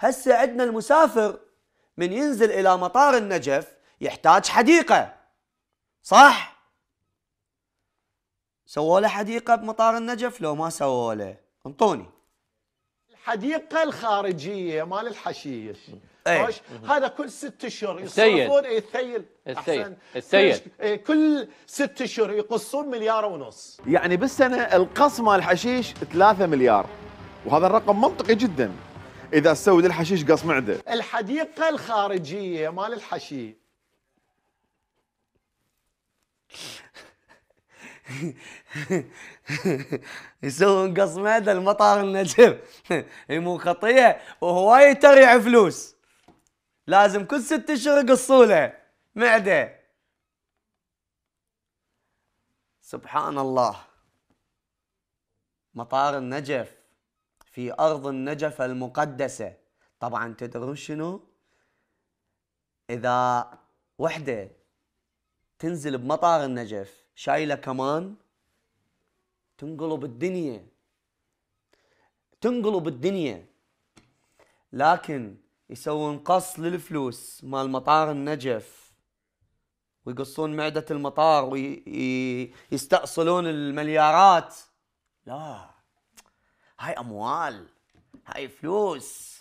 هسه عندنا المسافر من ينزل الى مطار النجف يحتاج حديقه صح سووا له حديقه بمطار النجف لو ما سووا له انطوني الحديقه الخارجيه مال الحشيش أيه. هذا كل ست اشهر يصرفون الثيل السيد السيد إيه، كل ست اشهر يقصون مليار ونص يعني بالسنه القص مال الحشيش 3 مليار وهذا الرقم منطقي جدا اذا تسوي للحشيش قص معده الحديقه الخارجيه مال الحشيش يسوون قص معده المطار النجف هي مو خطيه وهواي تريع فلوس لازم كل ست اشهر قصوله معده سبحان الله مطار النجف في أرض النجف المقدسة طبعا تدرون شنو إذا وحدة تنزل بمطار النجف شايلة كمان تنقلب الدنيا تنقلب الدنيا لكن يسوون قص للفلوس مال مطار النجف ويقصون معدة المطار ويستأصلون المليارات لا هاي اموال هاي فلوس